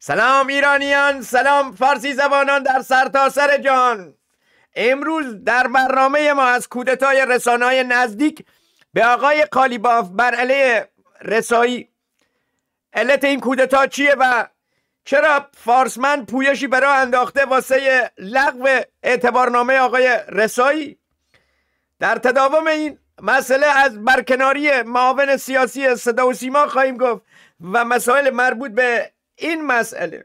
سلام ایرانیان سلام فارسی زبانان در سرتاسر سر جان امروز در برنامه ما از کودتای رسانه‌های نزدیک به آقای قالیباف بر علیه رسایی علت این کودتا چیه و چرا فارسمن پویشی برای انداخته واسه لغو اعتبارنامه آقای رسایی در تداوم این مسئله از برکناری معاون سیاسی صدا و سیما خواهیم گفت و مسائل مربوط به این مسئله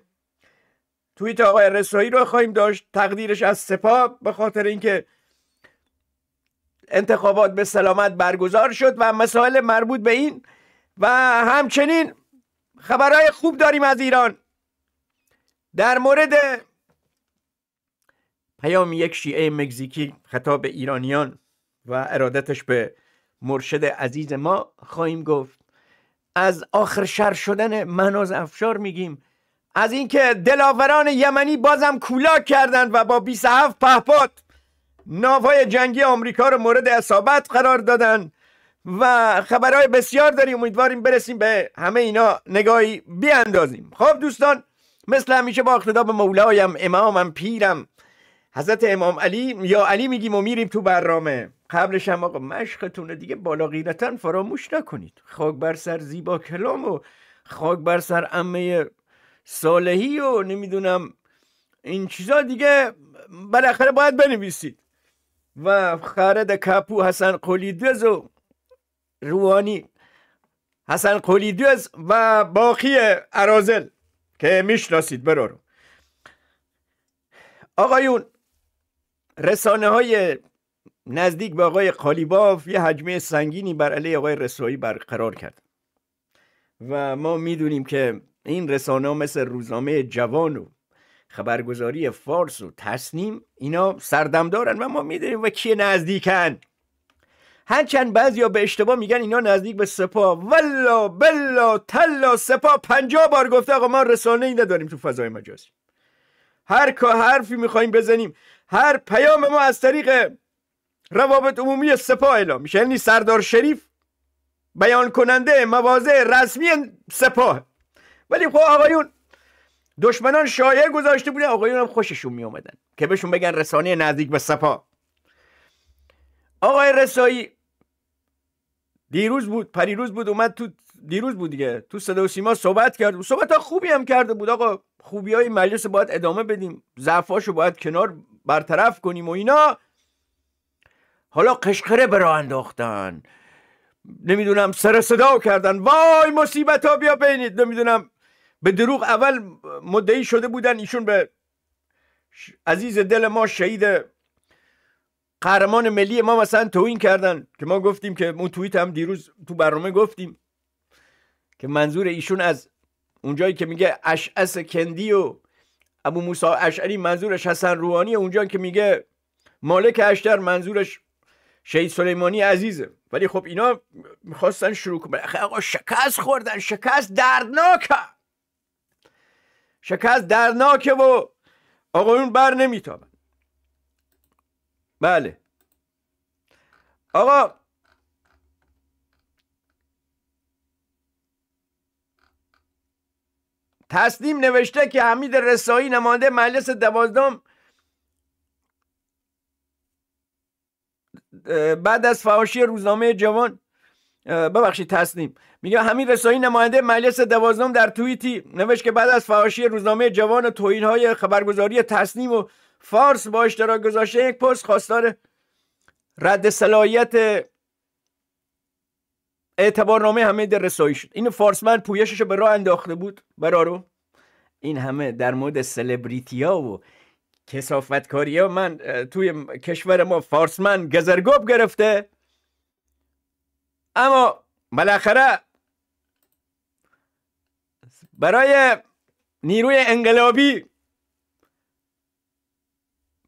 تویت آقای رسایی رو خواهیم داشت تقدیرش از سپاه به خاطر اینکه انتخابات به سلامت برگزار شد و مسائل مربوط به این و همچنین خبرهای خوب داریم از ایران در مورد پیام یک شیعه مکزیکی خطاب ایرانیان و ارادتش به مرشد عزیز ما خواهیم گفت از آخر شر شدن مناز افشار میگیم از اینکه دلاوران یمنی بازم کولاک کردند و با 27 پهپاد ناوهای جنگی آمریکا رو مورد اصابت قرار دادن و خبرهای بسیار داریم امیدواریم برسیم به همه اینا نگاهی بیاندازیم خب دوستان مثل همیشه با اقتدا به مولایم امامم پیرم حضرت امام علی یا علی میگیم و میریم تو برنامه قبلش هم آقا مشقتون دیگه بالا غیرتن فراموش نکنید خاک بر سر زیبا کلام و خاک بر سر امه صالحی و نمیدونم این چیزا دیگه بالاخره باید بنویسید و خرد کپو حسن قلیدوز و روانی حسن قلیدوز و باقی عرازل که میشناسید برارو آقایون رسانه های نزدیک به آقای قالیباف یه حجمه سنگینی بر علیه آقای رسوایی برقرار کرد و ما میدونیم که این رسانه ها مثل روزنامه جوان و خبرگزاری فارس و تصنیم اینا سردمدارن و ما میدونیم و کی نزدیکن هرچند بعضیا به اشتباه میگن اینا نزدیک به سپا ولا بلا تلا سپا پنجا بار گفته آقا ما رسانه ای نداریم تو فضای مجازی هر که حرفی میخوایم بزنیم هر پیام ما از طریق روابط عمومی سپاه اعلام میشه یعنی سردار شریف بیان کننده مواضع رسمی سپاه ولی خب آقایون دشمنان شایع گذاشته بودن آقایون هم خوششون میومدن که بهشون بگن رسانه نزدیک به سپاه آقای رسایی دیروز بود پریروز بود اومد تو دیروز بود دیگه تو صدا و سیما صحبت کرد صحبت ها خوبی هم کرده بود آقا خوبی های مجلس باید ادامه بدیم ضعفاشو باید کنار برطرف کنیم و اینا حالا قشقره به انداختن نمیدونم سر صدا کردن وای مصیبت ها بیا بینید نمیدونم به دروغ اول مدعی شده بودن ایشون به عزیز دل ما شهید قهرمان ملی ما مثلا توهین کردن که ما گفتیم که اون توییت هم دیروز تو برنامه گفتیم که منظور ایشون از اونجایی که میگه اشعس کندی و ابو موسا اشعری منظورش حسن روحانی اونجا که میگه مالک اشتر منظورش شهید سلیمانی عزیزه ولی خب اینا میخواستن شروع کنن آقا شکست خوردن شکست دردناکه شکست دردناکه و آقایون بر نمیتابن بله آقا تسلیم نوشته که حمید رسایی نماینده مجلس دوازدهم بعد از فهاشی روزنامه جوان ببخشید تسلیم میگه همین رسایی نماینده مجلس دوازدهم در توییتی نوشت که بعد از فهاشی روزنامه جوان و های خبرگزاری تسلیم و فارس با اشتراک گذاشته یک پست خواستار رد صلاحیت اعتبارنامه در رسایی شد این فارسمن پویشش رو به راه انداخته بود برارو این همه در مورد سلبریتی ها و کسافتکاری ها من توی کشور ما فارسمن گزرگوب گرفته اما بالاخره برای نیروی انقلابی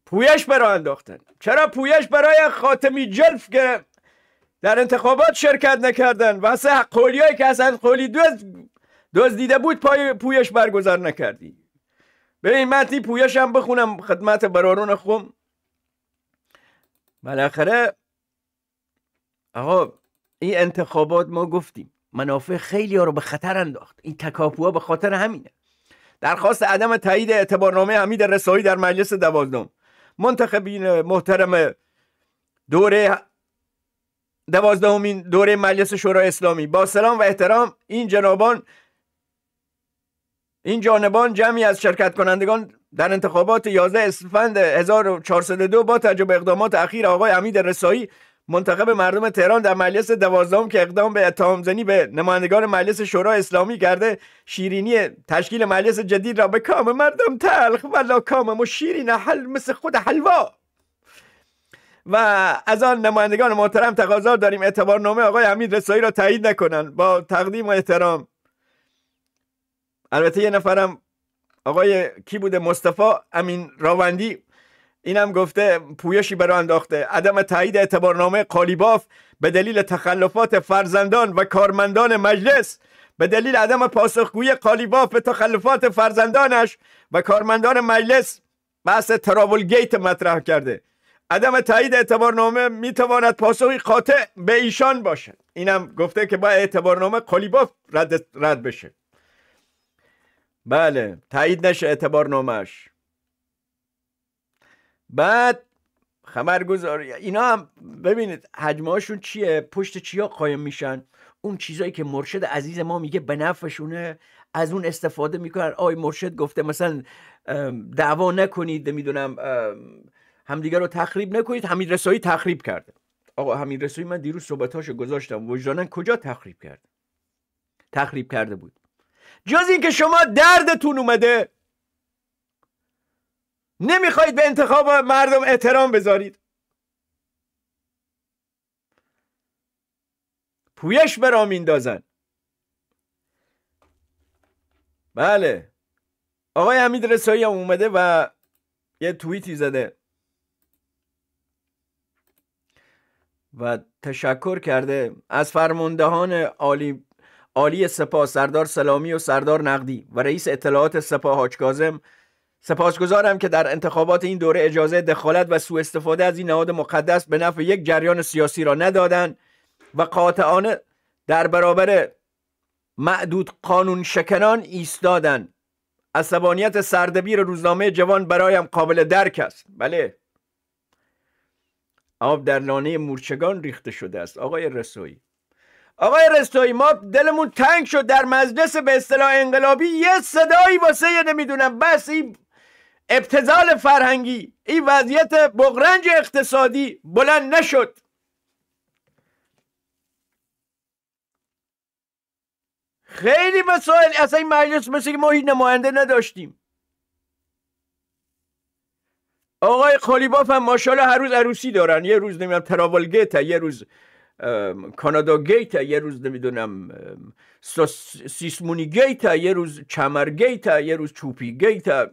پویش برای انداختن چرا پویش برای خاتمی جلف که در انتخابات شرکت نکردن واسه هایی که اصلا قولی دوز دیده بود پای پویش برگزار نکردی به این متنی پویش هم بخونم خدمت برارون خوم بالاخره آقا این انتخابات ما گفتیم منافع خیلی ها رو به خطر انداخت این تکاپوها به خاطر همینه درخواست عدم تایید اعتبارنامه حمید رسایی در مجلس دوازدهم منتخبین محترم دوره دوازدهمین دوره مجلس شورای اسلامی با سلام و احترام این جنابان این جانبان جمعی از شرکت کنندگان در انتخابات 11 اسفند 1402 با توجه اقدامات اخیر آقای امید رسایی منتخب مردم تهران در مجلس دوازدهم که اقدام به اتهامزنی به نمایندگان مجلس شورای اسلامی کرده شیرینی تشکیل مجلس جدید را به کام مردم تلخ ولا کام و شیرین حل مثل خود حلوا و از آن نمایندگان محترم تقاضا داریم اعتبار نامه آقای حمید رسایی را تایید نکنند با تقدیم و احترام البته یه نفرم آقای کی بوده مصطفی امین راوندی اینم گفته پویشی برای انداخته عدم تایید اعتبارنامه قالیباف به دلیل تخلفات فرزندان و کارمندان مجلس به دلیل عدم پاسخگویی قالیباف به تخلفات فرزندانش و کارمندان مجلس بحث ترابل گیت مطرح کرده عدم تایید اعتبارنامه میتواند پاسخی قاطع به ایشان باشد اینم گفته که با اعتبارنامه قلیباف رد, رد بشه بله تایید نشه اعتبارنامهش بعد خبرگزاری اینا هم ببینید هاشون چیه پشت چیا قایم میشن اون چیزایی که مرشد عزیز ما میگه به نفعشونه از اون استفاده میکنن آی مرشد گفته مثلا دعوا نکنید میدونم همدیگه رو تخریب نکنید حمید رسایی تخریب کرده آقا همین رسایی من دیروز صحبتاشو گذاشتم وجدانن کجا تخریب کرد؟ تخریب کرده بود جز اینکه شما دردتون اومده نمیخواید به انتخاب مردم احترام بذارید پویش برا میندازن بله آقای حمید رسایی هم اومده و یه توییتی زده و تشکر کرده از فرماندهان عالی عالی سپاه سردار سلامی و سردار نقدی و رئیس اطلاعات سپاه حاج کاظم سپاسگزارم که در انتخابات این دوره اجازه دخالت و سوء استفاده از این نهاد مقدس به نفع یک جریان سیاسی را ندادند و قاطعانه در برابر معدود قانون شکنان ایستادند عصبانیت سردبیر روزنامه جوان برایم قابل درک است بله آب در لانه مورچگان ریخته شده است آقای رسویی آقای رستایی ما دلمون تنگ شد در مجلس به اصطلاح انقلابی یه صدایی واسه یه نمیدونم بس این ابتزال فرهنگی این وضعیت بغرنج اقتصادی بلند نشد خیلی مسائل اصلا این مجلس مثل که ما هیچ نماینده نداشتیم آقای قالیباف هم ماشاءالله هر روز عروسی دارن یه روز نمیدونم تراول گیت یه روز کانادا گیت یه روز نمیدونم سیسمونی گیت یه روز چمر گیت یه روز چوپی گیت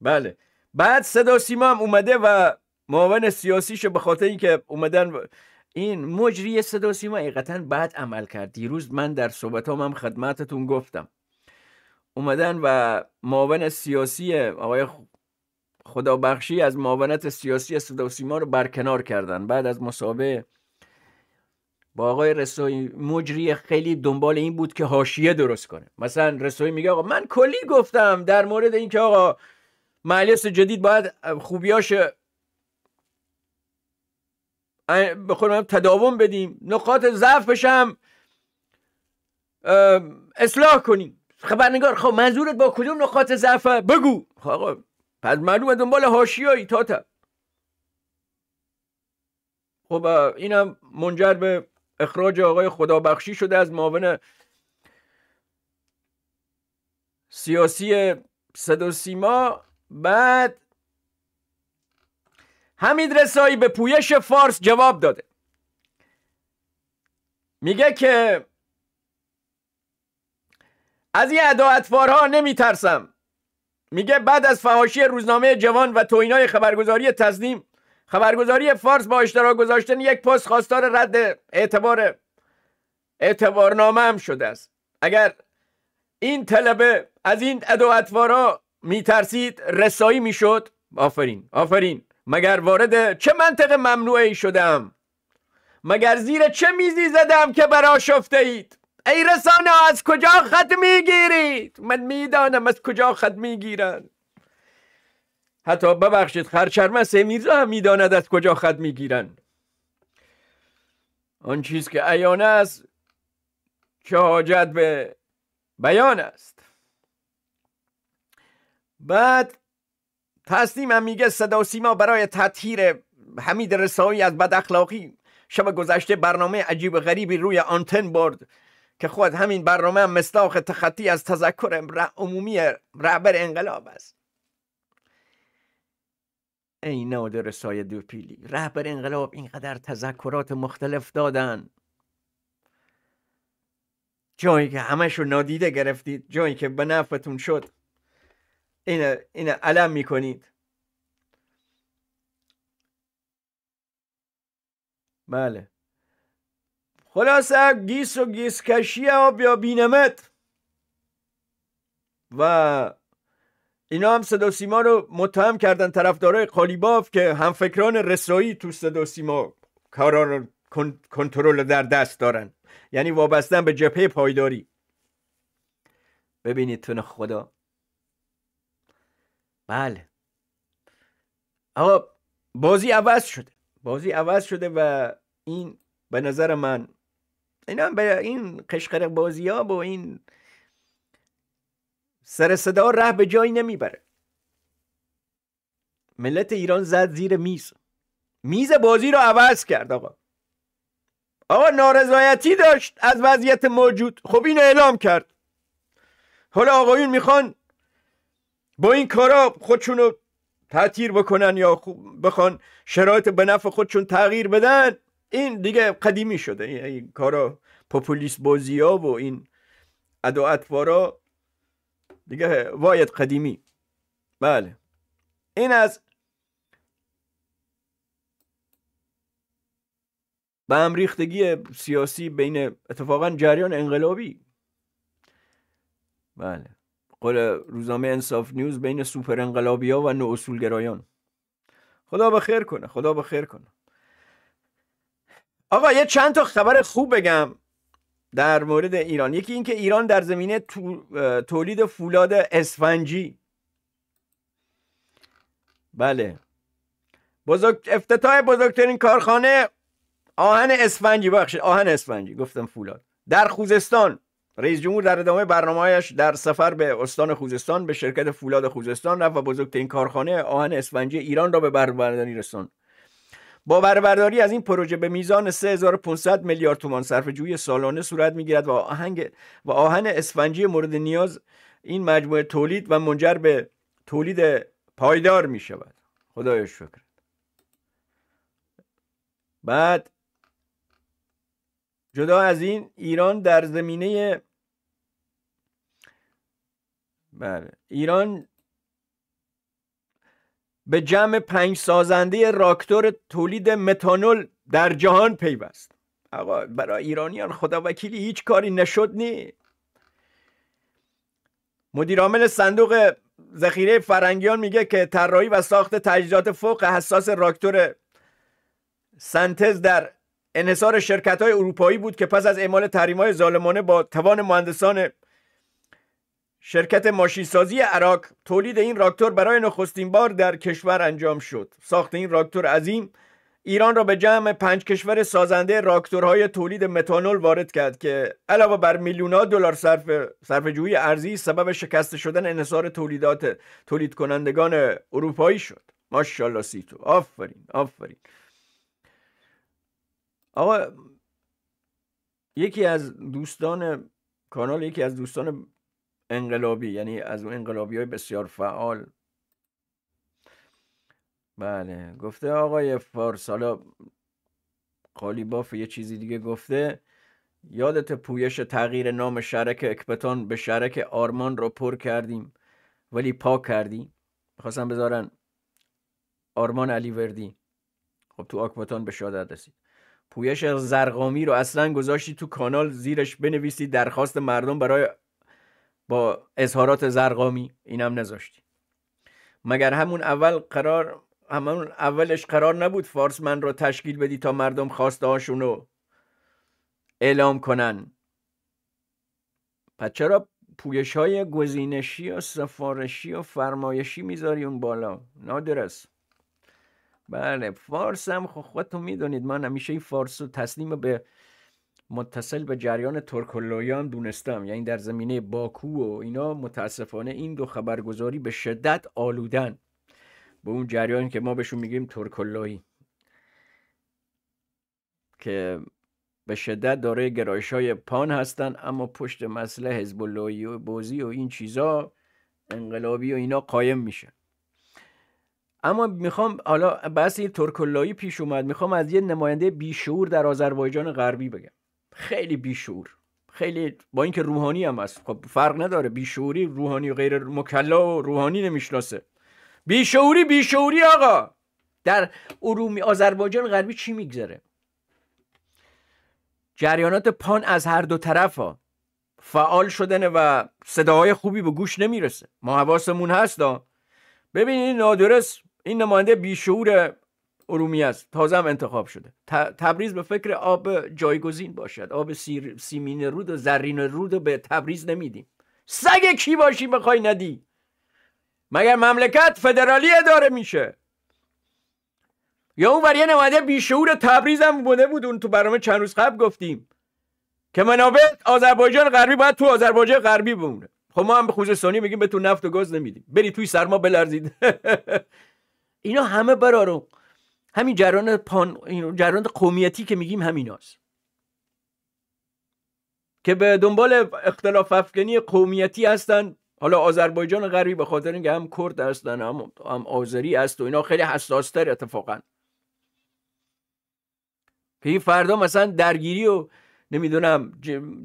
بله بعد صدا سیما هم اومده و معاون سیاسیش به خاطر اینکه اومدن این مجری صدا سیما حقیقتا بعد عمل کرد دیروز من در صحبت هم خدمتتون گفتم اومدن و معاون سیاسی آقای خدابخشی از معاونت سیاسی صدا و سیما رو برکنار کردن بعد از مسابقه با آقای رسوی مجری خیلی دنبال این بود که حاشیه درست کنه مثلا رسوی میگه آقا من کلی گفتم در مورد اینکه آقا مجلس جدید باید خوبیاش به خودم تداوم بدیم نقاط ضعفش بشم اصلاح کنیم خبرنگار خب منظورت با کدوم نقاط ضعف بگو خب آقا پس معلومه دنبال هاشیایی تاتا خب اینم منجر به اخراج آقای خدابخشی شده از معاون سیاسی و سیما بعد حمید رسایی به پویش فارس جواب داده میگه که از این نمی نمیترسم میگه بعد از فهاشی روزنامه جوان و توینای خبرگزاری تزدیم، خبرگزاری فارس با اشتراک گذاشتن یک پست خواستار رد اعتبار اعتبارنامه هم شده است اگر این طلبه از این می میترسید رسایی میشد آفرین آفرین مگر وارد چه منطقه ممنوعی شدم مگر زیر چه میزی زدم که برا شفته اید ای رسانه از کجا خط میگیرید من میدانم از کجا خط میگیرن حتی ببخشید خرچرمه سه میرزا هم میداند از کجا خط میگیرن آن چیز که ایان است چه حاجت به بیان است بعد تصمیم هم میگه صدا سیما برای تطهیر حمید رسایی از بد اخلاقی شب گذشته برنامه عجیب غریبی روی آنتن برد که خود همین برنامه هم مستاخ تخطی از تذکر عمومی رهبر انقلاب است ای نادر سایه دوپیلی رهبر انقلاب اینقدر تذکرات مختلف دادن جایی که همشو رو نادیده گرفتید جایی که به نفتون شد این علم میکنید بله خلاصه گیس و گیس کشی ها بیا بینمت و اینا هم صدا رو متهم کردن طرفدارای قالیباف که همفکران رسایی تو صدا کاران کنترل در دست دارن یعنی وابستن به جپه پایداری ببینید تون خدا بله آقا بازی عوض شده بازی عوض شده و این به نظر من اینا به این قشقرق بازی ها با این سر صدا ره به جایی نمیبره ملت ایران زد زیر میز میز بازی رو عوض کرد آقا آقا نارضایتی داشت از وضعیت موجود خب این اعلام کرد حالا آقایون میخوان با این کارا خودشون رو بکنن یا بخوان شرایط به نفع خودشون تغییر بدن این دیگه قدیمی شده این, کارا پوپولیس بازی ها و این اداعتوارا دیگه واید قدیمی بله این از به ریختگی سیاسی بین اتفاقا جریان انقلابی بله قول روزنامه انصاف نیوز بین سوپر انقلابی ها و نو اصولگرایان خدا به خیر کنه خدا به خیر کنه آقا یه چند تا خبر خوب بگم در مورد ایران یکی اینکه ایران در زمینه تولید فولاد اسفنجی بله بزرگ... افتتاح بزرگترین کارخانه آهن اسفنجی بخشید آهن اسفنجی گفتم فولاد در خوزستان رئیس جمهور در ادامه برنامه‌اش در سفر به استان خوزستان به شرکت فولاد خوزستان رفت و بزرگترین کارخانه آهن اسفنجی ایران را به بربرداری رساند با برابرداری از این پروژه به میزان 3500 میلیارد تومان صرف جوی سالانه صورت میگیرد و آهنگ و آهن اسفنجی مورد نیاز این مجموعه تولید و منجر به تولید پایدار می شود خدای شکر بعد جدا از این ایران در زمینه بله ایران به جمع پنج سازنده راکتور تولید متانول در جهان پیوست آقا برای ایرانیان خدا وکیلی هیچ کاری نشد نی مدیرعامل صندوق ذخیره فرنگیان میگه که طراحی و ساخت تجهیزات فوق حساس راکتور سنتز در انحصار شرکت های اروپایی بود که پس از اعمال تحریم های ظالمانه با توان مهندسان شرکت ماشینسازی عراق تولید این راکتور برای نخستین بار در کشور انجام شد. ساخت این راکتور عظیم ایران را به جمع پنج کشور سازنده راکتورهای تولید متانول وارد کرد که علاوه بر میلیونها دلار صرف جویی ارزی سبب شکست شدن انحصار تولیدات تولید کنندگان اروپایی شد. ماشاءالله سیتو آفرین آفرین آقا یکی از دوستان کانال یکی از دوستان انقلابی یعنی از اون انقلابی های بسیار فعال بله گفته آقای خالی قالیباف یه چیزی دیگه گفته یادت پویش تغییر نام شرک اکبتان به شرک آرمان رو پر کردیم ولی پاک کردی میخواستم بذارن آرمان علی وردی خب تو اکپتان به شادت رسید پویش زرقامی رو اصلا گذاشتی تو کانال زیرش بنویسی درخواست مردم برای با اظهارات زرقامی اینم نذاشتی مگر همون اول قرار همون اولش قرار نبود فارس من رو تشکیل بدی تا مردم خواسته رو اعلام کنن پس چرا پویش های گزینشی و سفارشی و فرمایشی میذاری اون بالا نادرست بله فارس هم خب خودتون میدونید من همیشه فارس رو تسلیم به متصل به جریان ترکلویان دونستم یعنی در زمینه باکو و اینا متاسفانه این دو خبرگزاری به شدت آلودن به اون جریان که ما بهشون میگیم ترکلویی که به شدت دارای گرایش های پان هستن اما پشت مسئله حزب و بازی و این چیزا انقلابی و اینا قایم میشه اما میخوام حالا بحث ترکلایی پیش اومد میخوام از یه نماینده بیشعور در آذربایجان غربی بگم خیلی بیشور خیلی با اینکه روحانی هم هست خب فرق نداره بیشعوری روحانی غیر مکلا و روحانی نمیشناسه بیشوری بیشوری آقا در ارومی آذربایجان غربی چی میگذره جریانات پان از هر دو طرف ها فعال شدن و صداهای خوبی به گوش نمیرسه ما حواسمون هست ببین این نادرست این نماینده بیشعور ارومیه است تازه هم انتخاب شده تبریز به فکر آب جایگزین باشد آب سیر، سیمین رود و زرین رود رو به تبریز نمیدیم سگ کی باشی بخوای ندی مگر مملکت فدرالی داره میشه یا اون یه نماده بیشعور تبریز هم بوده بود اون تو برنامه چند روز قبل گفتیم که منابع آذربایجان غربی باید تو آذربایجان غربی بمونه خب ما هم به خوزستانی میگیم به تو نفت و گاز نمیدیم بری توی سرما بلرزید اینا همه برارو همین جریان پان قومیتی که میگیم همیناست که به دنبال اختلاف افغانی قومیتی هستن حالا آذربایجان غربی به خاطر اینکه هم کرد هستن هم, هم آذری هست و اینا خیلی تر اتفاقا که این فردا مثلا درگیری و نمیدونم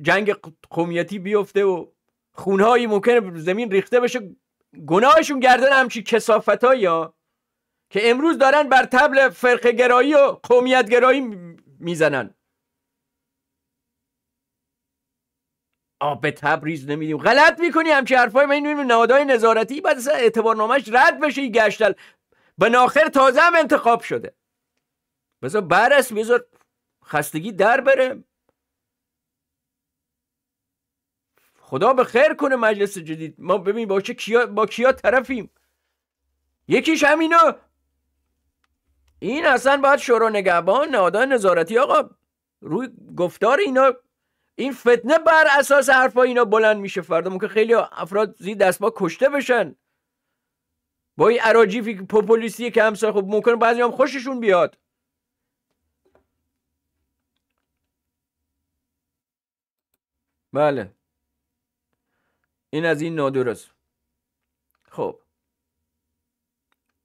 جنگ قومیتی بیفته و خونهایی ممکنه زمین ریخته بشه گناهشون گردن همچی کسافت ها یا که امروز دارن بر تبل فرقه گرایی و قومیت گرایی میزنن به تبریز نمیدیم غلط میکنی همچی حرفای من این نهادهای نظارتی بعد اصلا نامش رد بشه این گشتل به ناخر تازه هم انتخاب شده بذار برس بذار خستگی در بره خدا به خیر کنه مجلس جدید ما ببین با, کیا... با کیا طرفیم یکیش همینو این اصلا باید شورا نگهبان نهادهای نظارتی آقا روی گفتار اینا این فتنه بر اساس حرفا اینا بلند میشه فردا که خیلی افراد زی دست با کشته بشن با این اراجیفی پوپولیستی که همسر خب ممکنه بعضی هم خوششون بیاد بله این از این نادرست خب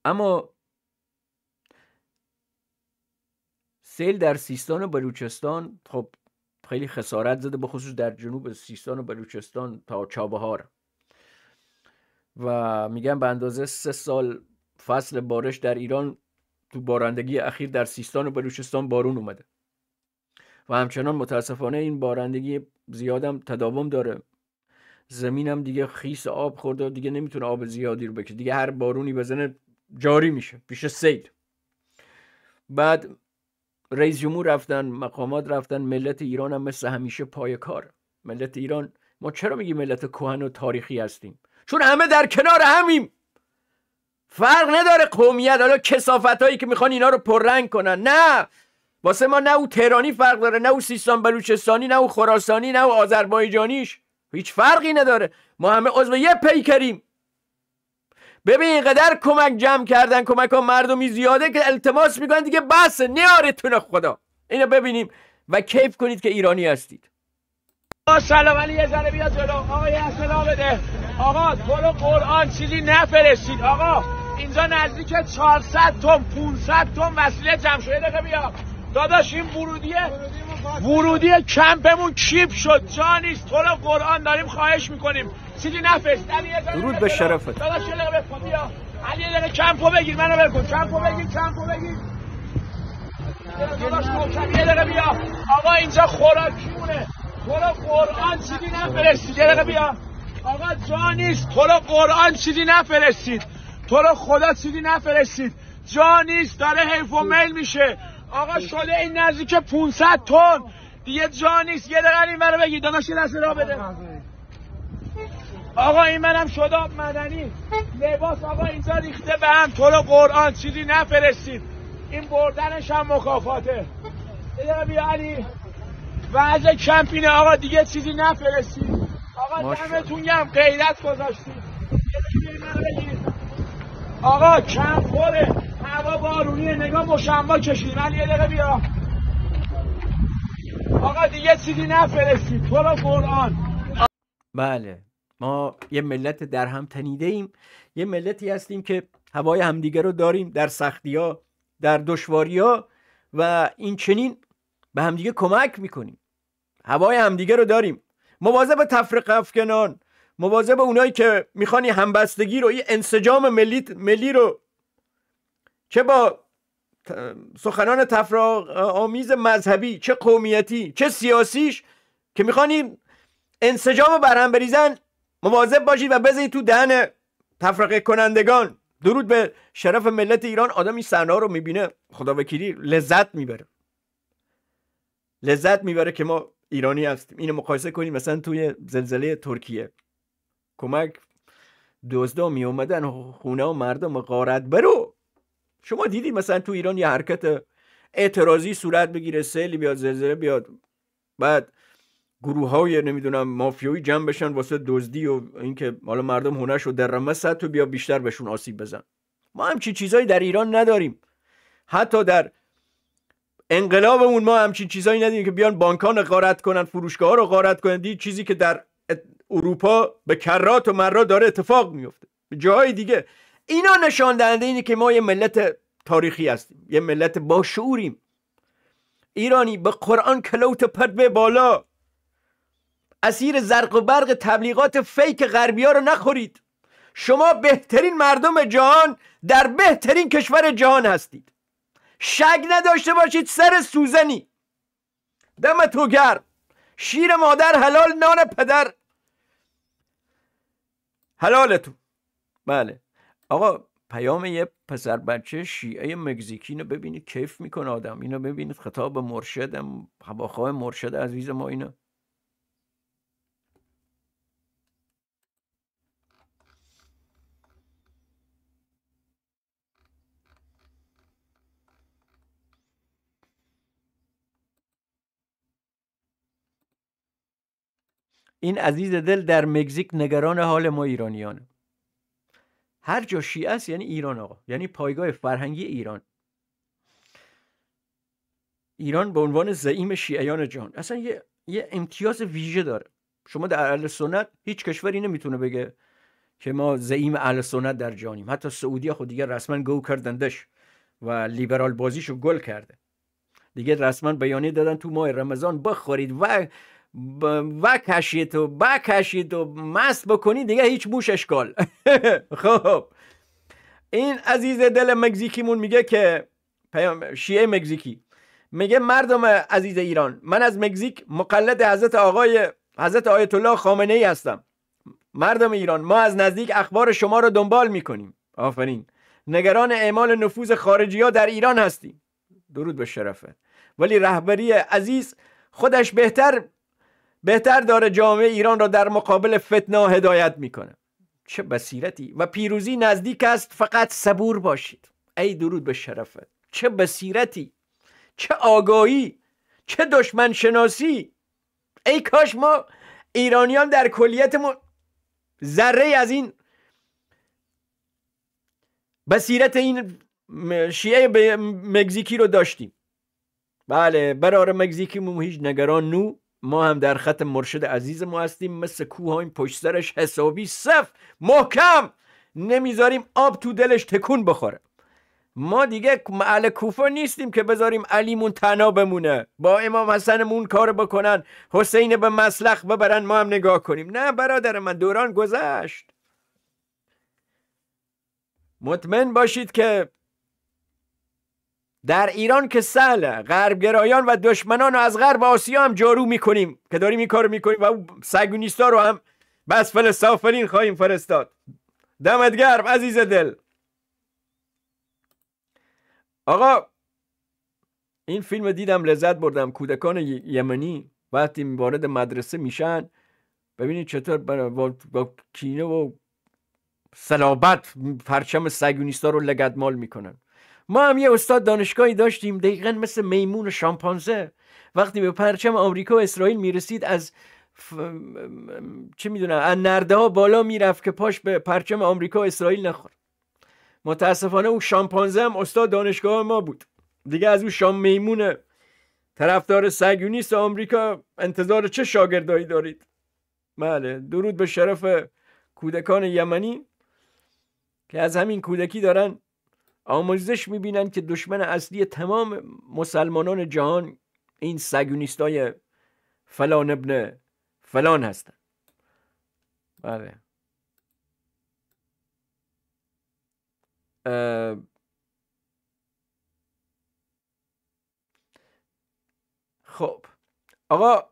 اما سیل در سیستان و بلوچستان خب خیلی خسارت زده بخصوص در جنوب سیستان و بلوچستان تا چابهار و میگن به اندازه سه سال فصل بارش در ایران تو بارندگی اخیر در سیستان و بلوچستان بارون اومده و همچنان متاسفانه این بارندگی زیادم تداوم داره زمینم دیگه خیس آب خورده دیگه نمیتونه آب زیادی رو بکشه دیگه هر بارونی بزنه جاری میشه پیش سیل بعد رئیس جمهور رفتن مقامات رفتن ملت ایران هم مثل همیشه پای کار ملت ایران ما چرا میگیم ملت کهن و تاریخی هستیم چون همه در کنار همیم فرق نداره قومیت حالا کسافت هایی که میخوان اینا رو پررنگ کنن نه واسه ما نه او تهرانی فرق داره نه او سیستان بلوچستانی نه او خراسانی نه او آذربایجانیش هیچ فرقی نداره ما همه عضو یه پیکریم ببین اینقدر کمک جمع کردن کمک ها مردمی زیاده که التماس میکنن دیگه بس نیارتون خدا اینو ببینیم و کیف کنید که ایرانی هستید سلام علی یه ذره بیا جلو آقا یه اصلا بده آقا برو قرآن چیزی نفرستید آقا اینجا نزدیک 400 تن 500 تن وسیله جمع شده دقیقه بیا داداش این ورودیه ورودی کمپمون چیپ شد جا نیست تو رو قرآن داریم خواهش میکنیم چیزی نفرست درود به شرفت داداش علی یه کمپو بگیر منو بکن کمپو بگیر کمپو بگیر یه دقیقه بیا آقا اینجا مونه تو رو قرآن سیدی نفرستید یه بیا آقا جا نیست تو رو قرآن سیدی نفرستید تو رو خدا سیدی نفرستید جا نیست داره حیف و میل میشه آقا شده این نزدیک 500 تن دیگه جا نیست یه دقیقه این برو بگی داداش دست را بده آقا این منم شداب مدنی لباس آقا اینجا ریخته به هم تو رو قرآن چیزی نفرستید این بردنش هم مکافاته بیا بیا علی از کمپین آقا دیگه چیزی نفرستید آقا دمتون گم غیرت گذاشتید آقا کم هوا بارونیه نگاه مشما کشید من یه دقیقه بیام آقا دیگه چیزی نفرستید تو رو قرآن بله ما یه ملت در هم تنیده ایم یه ملتی هستیم که هوای همدیگه رو داریم در سختی ها در دشواری ها و این چنین به همدیگه کمک میکنیم هوای همدیگه رو داریم مواظب تفرق افکنان مواظب اونایی که میخوانی همبستگی رو این انسجام ملی, ملی رو چه با سخنان تفراغ آمیز مذهبی چه قومیتی چه سیاسیش که میخوان این انسجام برهم بریزن مواظب باشید و بذارید تو دهن تفرقه کنندگان درود به شرف ملت ایران آدم این رو میبینه خدا وکیلی لذت میبره لذت میبره که ما ایرانی هستیم اینو مقایسه کنید مثلا توی زلزله ترکیه کمک دزدا میومدن اومدن خونه و مردم غارت برو شما دیدی مثلا تو ایران یه حرکت اعتراضی صورت بگیره سیلی بیاد زلزله بیاد بعد گروه های نمیدونم مافیایی جمع بشن واسه دزدی و اینکه حالا مردم هنش و درمه تو بیا بیشتر بهشون آسیب بزن ما همچین چیزایی در ایران نداریم حتی در انقلابمون ما همچین چیزایی نداریم که بیان بانکان غارت کنن فروشگاه ها رو غارت کنن دید چیزی که در اروپا به کرات و مرا داره اتفاق میفته جاهای دیگه اینا نشان دهنده اینه که ما یه ملت تاریخی هستیم یه ملت شعوریم ایرانی به قرآن کلوت پرد به بالا اسیر زرق و برق تبلیغات فیک غربی ها رو نخورید شما بهترین مردم جهان در بهترین کشور جهان هستید شک نداشته باشید سر سوزنی دم تو گرم شیر مادر حلال نان پدر حلالتون بله آقا پیام یه پسر بچه شیعه مکزیکی رو ببینید کیف میکنه آدم اینو ببینید خطاب مرشد هواخواه مرشد عزیز ما اینو این عزیز دل در مکزیک نگران حال ما ایرانیانه هر جا شیعه است یعنی ایران آقا یعنی پایگاه فرهنگی ایران ایران به عنوان زعیم شیعیان جهان اصلا یه, یه امتیاز ویژه داره شما در اهل سنت هیچ کشوری نمیتونه بگه که ما زعیم اهل سنت در جانیم حتی سعودی خود دیگه رسما گو کردندش و لیبرال بازیشو گل کرده دیگه رسما بیانیه دادن تو ماه رمضان بخورید و بکشید و بکشید و مست بکنی دیگه هیچ بوش اشکال خب این عزیز دل مگزیکیمون میگه که پیام شیعه مگزیکی میگه مردم عزیز ایران من از مگزیک مقلد حضرت آقای حضرت آیت الله خامنه ای هستم مردم ایران ما از نزدیک اخبار شما رو دنبال میکنیم آفرین نگران اعمال نفوذ خارجی ها در ایران هستیم درود به شرفه ولی رهبری عزیز خودش بهتر بهتر داره جامعه ایران را در مقابل فتنه هدایت میکنه چه بصیرتی و پیروزی نزدیک است فقط صبور باشید ای درود به شرفت چه بصیرتی چه آگاهی چه دشمن شناسی ای کاش ما ایرانیان در کلیتمون ذره از این بصیرت این شیعه مگزیکی رو داشتیم بله برار مگزیکی مو هیچ نگران نو ما هم در خط مرشد عزیز ما هستیم مثل کوه این پشت سرش حسابی صف محکم نمیذاریم آب تو دلش تکون بخوره ما دیگه معل کوفه نیستیم که بذاریم علیمون تنها بمونه با امام حسنمون کار بکنن حسین به مسلخ ببرن ما هم نگاه کنیم نه برادر من دوران گذشت مطمئن باشید که در ایران که سهله غربگرایان و دشمنان رو از غرب آسیا هم جارو میکنیم که داریم این کار میکنیم و سگونیستا رو هم بس فلسافرین خواهیم فرستاد دمت گرم عزیز دل آقا این فیلم دیدم لذت بردم کودکان یمنی وقتی وارد مدرسه میشن ببینید چطور با کینه و سلابت پرچم سگونیستا رو لگدمال میکنن ما هم یه استاد دانشگاهی داشتیم دقیقا مثل میمون شامپانزه وقتی به پرچم آمریکا و اسرائیل میرسید از ف... چه میدونم از نرده ها بالا میرفت که پاش به پرچم آمریکا و اسرائیل نخور متاسفانه اون شامپانزه هم استاد دانشگاه ما بود دیگه از اون شام میمون طرفدار سگیونیست آمریکا انتظار چه شاگردایی دارید بله درود به شرف کودکان یمنی که از همین کودکی دارن آموزش میبینن که دشمن اصلی تمام مسلمانان جهان این سگونیستای فلان ابن فلان هستن بله خب آقا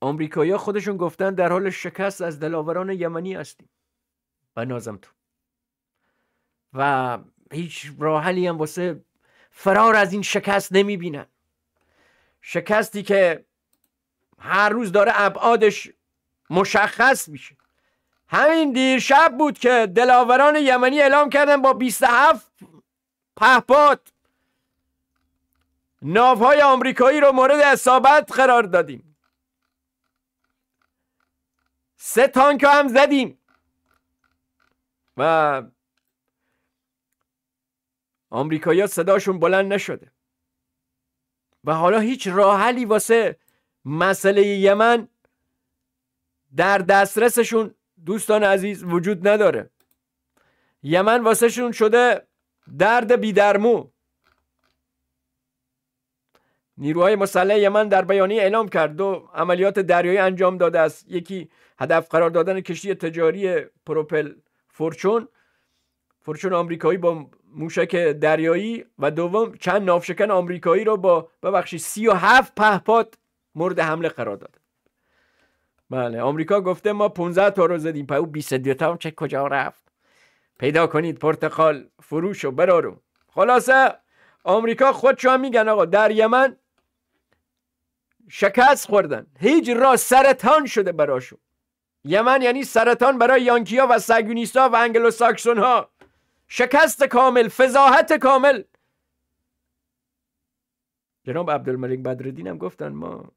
آمریکایی‌ها خودشون گفتن در حال شکست از دلاوران یمنی هستیم نازم تو و هیچ راهلی هم واسه فرار از این شکست نمیبینن شکستی که هر روز داره ابعادش مشخص میشه همین دیرشب بود که دلاوران یمنی اعلام کردن با 27 پهپاد ناوهای آمریکایی رو مورد اصابت قرار دادیم سه تانک هم زدیم و امریکایات صداشون بلند نشده و حالا هیچ راحلی واسه مسئله یمن در دسترسشون دوستان عزیز وجود نداره یمن واسه شون شده درد بیدرمو نیروهای مسلح یمن در بیانیه اعلام کرد دو عملیات دریایی انجام داده است یکی هدف قرار دادن کشتی تجاری پروپل فورچون فورچون آمریکایی با موشک دریایی و دوم چند نافشکن آمریکایی را با ببخشید 37 پهپاد مورد حمله قرار داد بله آمریکا گفته ما 15 تا رو زدیم پس او 22 تا چه کجا رفت پیدا کنید پرتقال فروشو برارو خلاصه آمریکا خودشو هم میگن آقا در یمن شکست خوردن هیچ را سرطان شده براشون یمن یعنی سرطان برای یانکیا و سگونیستا و انگلو ساکسون ها شکست کامل فضاحت کامل جناب عبدالملک بدردین هم گفتن ما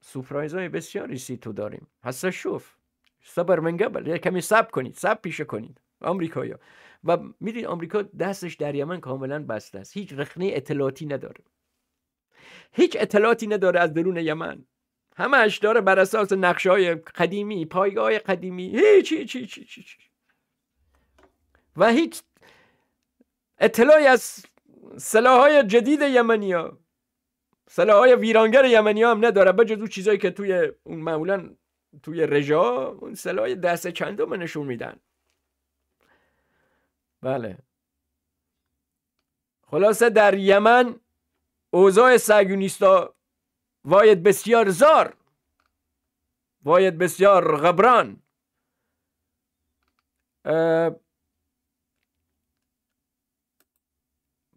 سپرایز های بسیاری سی تو داریم حسا شوف صبر من قبل یه کمی صبر کنید سب پیشه کنید آمریکایا و میدید آمریکا دستش در یمن کاملا بسته است هیچ رخنه اطلاعاتی نداره هیچ اطلاعاتی نداره از درون یمن اش داره بر اساس نقشه های قدیمی پایگاه قدیمی هیچ و هیچ اطلاعی از سلاحهای جدید یمنیا سلاحهای ویرانگر یمنیا هم نداره بجز اون چیزایی که توی اون معمولا توی رژا اون سلاح دست چندم نشون میدن بله خلاصه در یمن اوضاع سگیونیستا واید بسیار زار واید بسیار غبران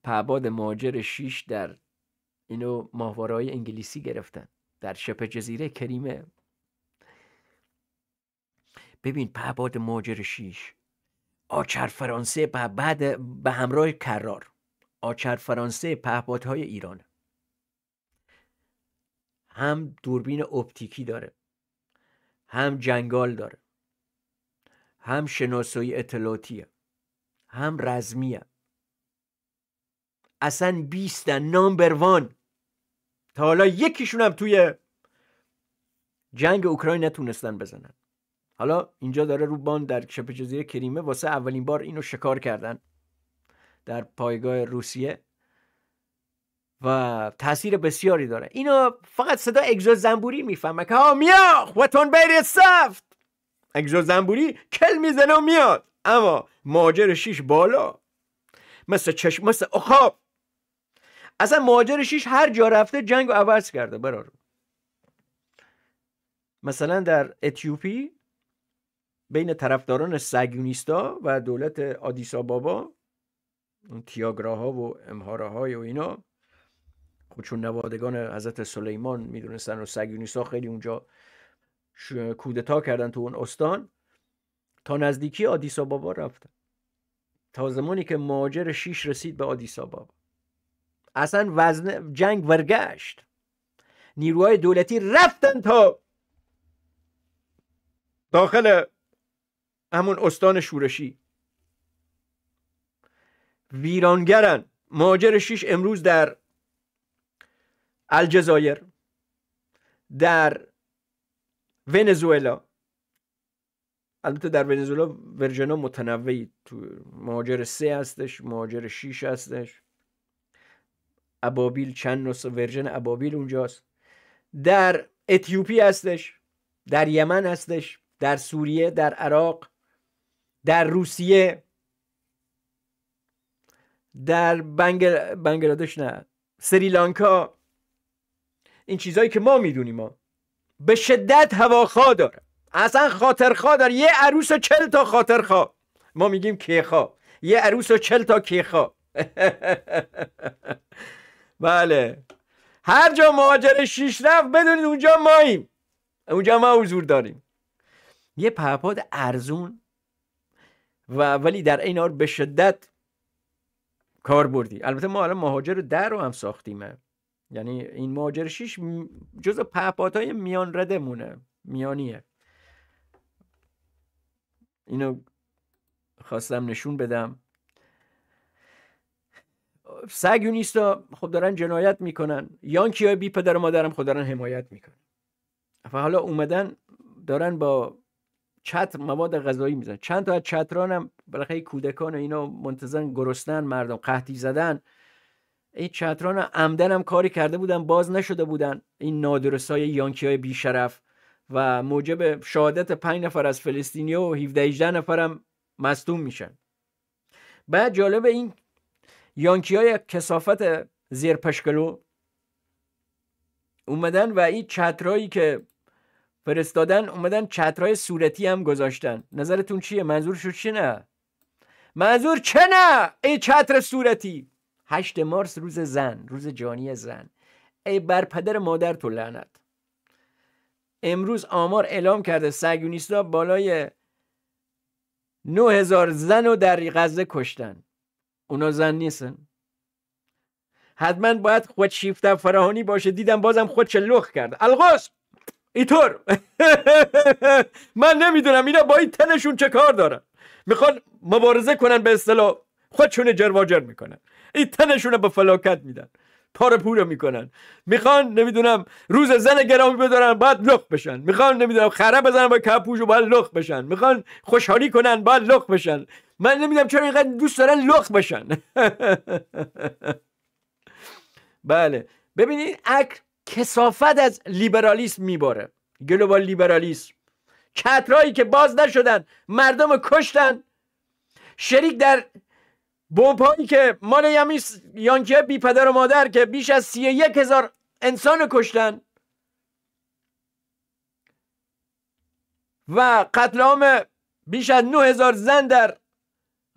پهباد ماجر شیش در اینو ماهوارهای انگلیسی گرفتن در شبه جزیره کریمه ببین پهباد ماجر شیش. آچر فرانسه به بعد به همراه کرار آچر فرانسه پهبادهای ایران هم دوربین اپتیکی داره هم جنگال داره هم شناسایی اطلاعاتیه هم رزمیه اصلا بیستن نامبر وان تا حالا یکیشون هم توی جنگ اوکراین نتونستن بزنن حالا اینجا داره روبان در شبه جزیره کریمه واسه اولین بار اینو شکار کردن در پایگاه روسیه و تاثیر بسیاری داره اینو فقط صدا اگزو زنبوری میفهمه که ها میاخ تون بیر سفت اگزو زنبوری کل میزنه و میاد اما ماجر شیش بالا مثل چشم مثل اخاب اصلا مهاجر شیش هر جا رفته جنگ و عوض کرده برار مثلا در اتیوپی بین طرفداران سگونیستا و دولت آدیسا بابا اون تیاگراها و امهارهای و اینا چون نوادگان حضرت سلیمان میدونستن و سگیونیستا خیلی اونجا کودتا کردن تو اون استان تا نزدیکی آدیسا بابا رفتن تا زمانی که مهاجر شیش رسید به آدیسا بابا اصلا وزن جنگ ورگشت نیروهای دولتی رفتن تا داخل همون استان شورشی ویرانگرن ماجر شیش امروز در الجزایر در ونزوئلا البته در ونزوئلا ورژنا متنوعی تو مهاجر سه هستش ماجر شیش هستش ابابیل چند نسخه ورژن ابابیل اونجاست در اتیوپی هستش در یمن هستش در سوریه در عراق در روسیه در بنگل... بنگلادش نه سریلانکا این چیزهایی که ما میدونیم ما به شدت هواخوا داره اصلا خاطرخوا داره یه عروس و چل تا خاطرخوا ما میگیم کیخوا یه عروس و چل تا کیخوا بله هر جا مهاجر شیش رفت بدونید اونجا ماییم اونجا ما حضور داریم یه پهپاد ارزون و ولی در این حال به شدت کار بردی البته ما الان مهاجر در رو هم ساختیم یعنی این مهاجر شیش جز های میان رده مونه میانیه اینو خواستم نشون بدم سگیونیستا خب دارن جنایت میکنن یانکی های بی پدر و مادرم خب دارن حمایت میکنن و حالا اومدن دارن با چتر مواد غذایی میزن چند تا از چتران هم بالاخره کودکان اینا منتظر گرستن مردم قحطی زدن این چتران عمدن هم کاری کرده بودن باز نشده بودن این های یانکی های شرف و موجب شهادت پنج نفر از فلسطینی و 17 18 نفر هم مصدوم میشن بعد جالب این یانکی های کسافت زیر پشکلو اومدن و این چترایی که فرستادن اومدن چترای صورتی هم گذاشتن نظرتون چیه منظور شد چی نه منظور چه نه ای چتر صورتی هشت مارس روز زن روز جانی زن ای بر پدر مادر تو لعنت امروز آمار اعلام کرده سگیونیستا بالای 9000 زن رو در غزه کشتن اونا زن نیستن حتما باید خود شیفته فراهانی باشه دیدم بازم خود لخ کرد الغاس اینطور من نمیدونم اینا با این تنشون چه کار دارن میخوان مبارزه کنن به اصطلاح خودشون جرواجر میکنن این تنشون به فلاکت میدن پاره پوره میکنن میخوان نمیدونم روز زن گرامی بدارن باید لخ بشن میخوان نمیدونم خراب بزنن با کپوشو باید لخ بشن میخوان خوشحالی کنن باید لخ بشن من نمیدونم چرا اینقدر دوست دارن لخ بشن بله ببینید اک کسافت از لیبرالیسم میباره گلوبال لیبرالیسم چترایی که باز نشدن مردم کشتن شریک در هایی که مال یمی یانکی بی پدر و مادر که بیش از سی یک هزار انسان کشتن و قتل عام بیش از هزار زن در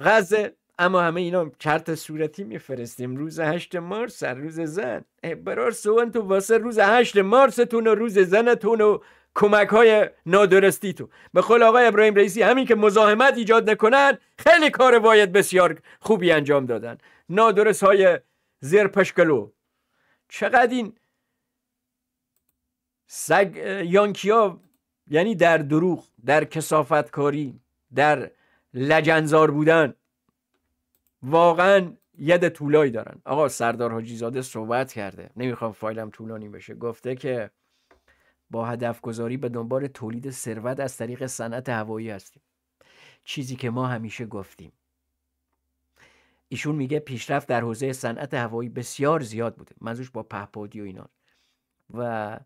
غزه اما همه اینا چرت صورتی میفرستیم روز هشت مارس روز زن برار سوان تو واسه روز 8 تون و روز تون و کمک های نادرستی تو به قول آقای ابراهیم رئیسی همین که مزاحمت ایجاد نکنن خیلی کار باید بسیار خوبی انجام دادن نادرست های زیر پشکلو چقدر این سگ یانکیا یعنی در دروغ در کاری، در لجنزار بودن واقعا ید طولایی دارن آقا سردار حاجی زاده صحبت کرده نمیخوام فایلم طولانی بشه گفته که با گذاری به دنبال تولید ثروت از طریق صنعت هوایی هستیم چیزی که ما همیشه گفتیم ایشون میگه پیشرفت در حوزه صنعت هوایی بسیار زیاد بوده منظورش با پهپادی و اینا و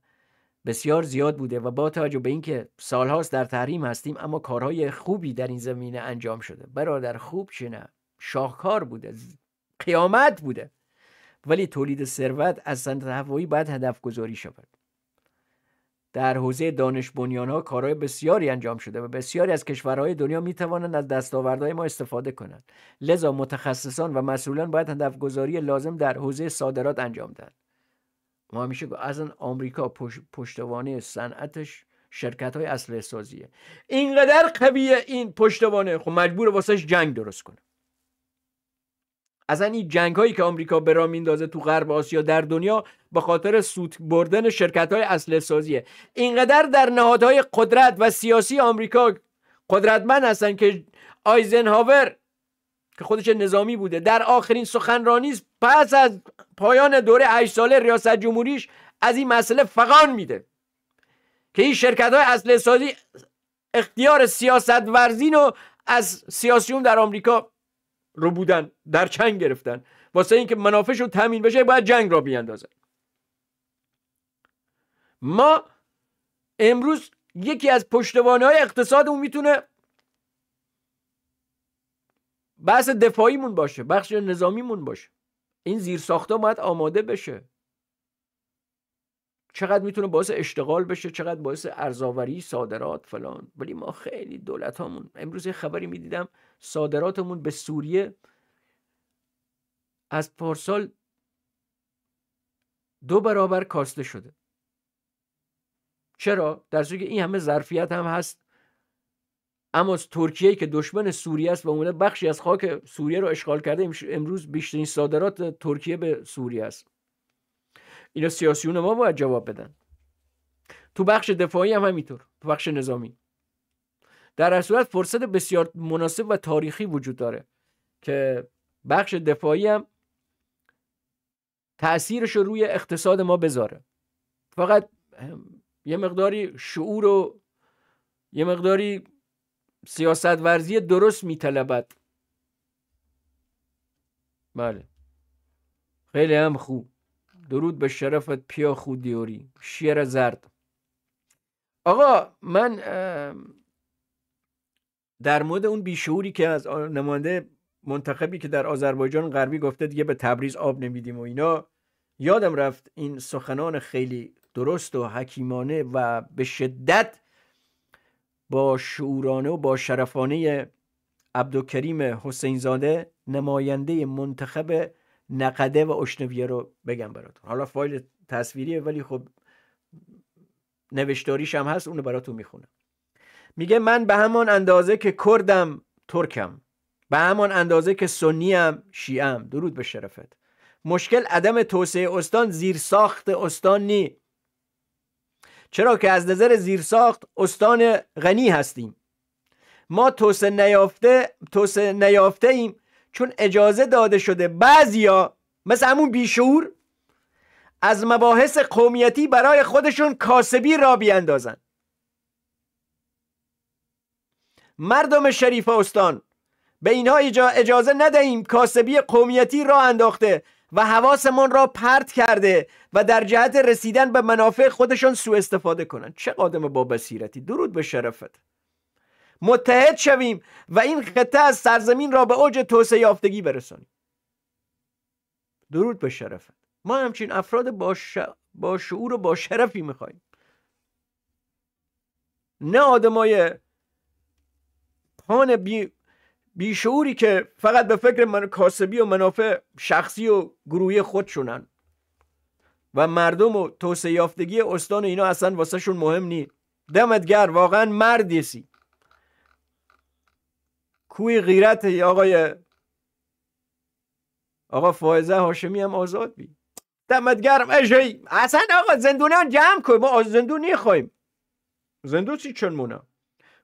بسیار زیاد بوده و با توجه به اینکه سالهاست در تحریم هستیم اما کارهای خوبی در این زمینه انجام شده برادر خوب چه نه شاهکار بوده قیامت بوده ولی تولید ثروت از صنعت هوایی باید هدف گذاری شود در حوزه دانش بنیان ها کارهای بسیاری انجام شده و بسیاری از کشورهای دنیا می توانند از دستاوردهای ما استفاده کنند لذا متخصصان و مسئولان باید گذاری لازم در حوزه صادرات انجام دهند ما همیشه از آمریکا پشتوانه صنعتش شرکت های اصل سازیه اینقدر قویه این پشتوانه خب مجبور واسش جنگ درست کنه اصلا این جنگ هایی که آمریکا به راه میندازه تو غرب آسیا در دنیا به خاطر سود بردن شرکت های اصل سازیه اینقدر در نهادهای قدرت و سیاسی آمریکا قدرتمند هستن که آیزنهاور که خودش نظامی بوده در آخرین سخنرانی پس از پایان دوره 8 ساله ریاست جمهوریش از این مسئله فقان میده که این شرکت های اصل سازی اختیار سیاست ورزین رو از سیاسیون در آمریکا رو بودن در چنگ گرفتن واسه اینکه رو تامین بشه باید جنگ را بیاندازن ما امروز یکی از پشتوانه های اقتصادمون میتونه بحث دفاعیمون باشه بخش نظامیمون باشه این زیر ها باید آماده بشه چقدر میتونه باعث اشتغال بشه چقدر باعث ارزاوری صادرات فلان ولی ما خیلی دولت هامون امروز یه خبری میدیدم صادراتمون به سوریه از پارسال دو برابر کاسته شده چرا در صورت این همه ظرفیت هم هست اما ترکیه که دشمن سوریه است و اون بخشی از خاک سوریه رو اشغال کرده امروز بیشترین صادرات ترکیه به سوریه است اینا سیاسیون ما باید جواب بدن تو بخش دفاعی هم همینطور تو بخش نظامی در هر صورت فرصت بسیار مناسب و تاریخی وجود داره که بخش دفاعی هم تأثیرش روی اقتصاد ما بذاره فقط یه مقداری شعور و یه مقداری سیاست ورزی درست میطلبد بله خیلی هم خوب درود به شرفت پیا خودیوری شیر زرد آقا من در مورد اون بیشعوری که از نماینده منتخبی که در آذربایجان غربی گفته دیگه به تبریز آب نمیدیم و اینا یادم رفت این سخنان خیلی درست و حکیمانه و به شدت با شعورانه و با شرفانه عبدالکریم حسین زاده نماینده منتخب نقده و اشنویه رو بگم براتون حالا فایل تصویریه ولی خب نوشتاریش هم هست اونو براتون میخونم میگه من به همان اندازه که کردم ترکم به همان اندازه که سنیم شیعم درود به شرفت مشکل عدم توسعه استان زیرساخت ساخت استان نی چرا که از نظر زیرساخت استان غنی هستیم ما توسعه نیافته توسعه نیافته ایم چون اجازه داده شده بعضیا مثل همون بیشور از مباحث قومیتی برای خودشون کاسبی را بیاندازن مردم شریف استان به اینها اجازه ندهیم کاسبی قومیتی را انداخته و حواسمان را پرت کرده و در جهت رسیدن به منافع خودشان سوء استفاده کنند چه قادم با بصیرتی درود به شرفت متحد شویم و این خطه از سرزمین را به اوج توسعه یافتگی برسانیم درود به شرفت ما همچین افراد با, با شعور و با شرفی میخواییم نه آدمای پان بی... بیشعوری که فقط به فکر من کاسبی و منافع شخصی و گروهی خودشونن و مردم و توسعه یافتگی استان اینا اصلا واسه مهم نی دمت گر واقعا مردیسی کوی غیرت آقای آقا فائزه هاشمی هم آزاد بی دمت گرم اجی اصلا آقا زندونان جمع کن ما از زندون نیخواییم زندون چی چون مونه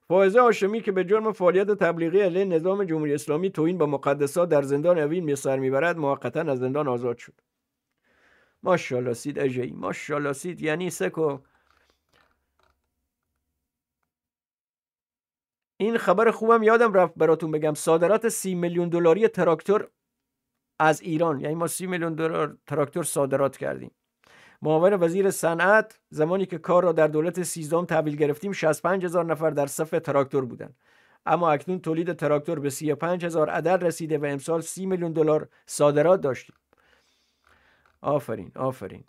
فائزه هاشمی که به جرم فعالیت تبلیغی علیه نظام جمهوری اسلامی توهین با مقدسات در زندان اوین می سر میبرد موقتا از زندان آزاد شد ماشاءالله سید اجی ما سید یعنی سکو این خبر خوبم یادم رفت براتون بگم صادرات سی میلیون دلاری تراکتور از ایران یعنی ما سی میلیون دلار تراکتور صادرات کردیم معاون وزیر صنعت زمانی که کار را در دولت سیزدهم تحویل گرفتیم 65 هزار نفر در صف تراکتور بودند اما اکنون تولید تراکتور به 35 هزار عدد رسیده و امسال 30 میلیون دلار صادرات داشتیم آفرین آفرین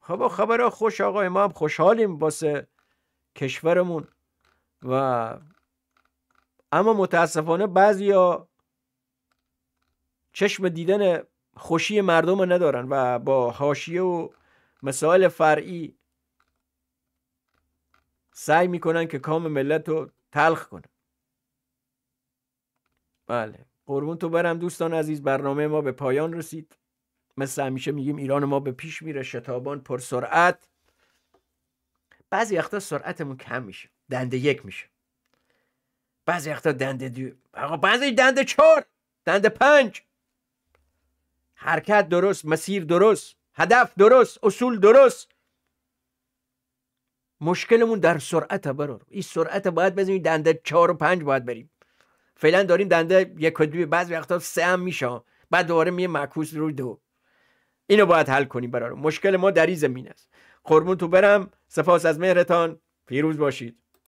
خب خبرها خوش آقای ما هم خوشحالیم واسه کشورمون و اما متاسفانه بعضیا چشم دیدن خوشی مردم رو ندارن و با حاشیه و مسائل فرعی سعی میکنن که کام ملت رو تلخ کنن بله قربون تو برم دوستان عزیز برنامه ما به پایان رسید مثل همیشه میگیم ایران ما به پیش میره شتابان پر سرعت بعضی وقتا سرعتمون کم میشه دنده یک میشه بعضی وقتا دنده دو آقا بعضی دنده چهار دنده پنج حرکت درست مسیر درست هدف درست اصول درست مشکلمون در سرعت برار این سرعت باید بزنیم دنده چهار و پنج باید بریم فعلا داریم دنده یک و دو بعضی وقتا سه هم میشه بعد دوباره میه معکوس روی دو اینو باید حل کنیم برارو مشکل ما در این زمین است قربون تو برم سپاس از مهرتان پیروز باشید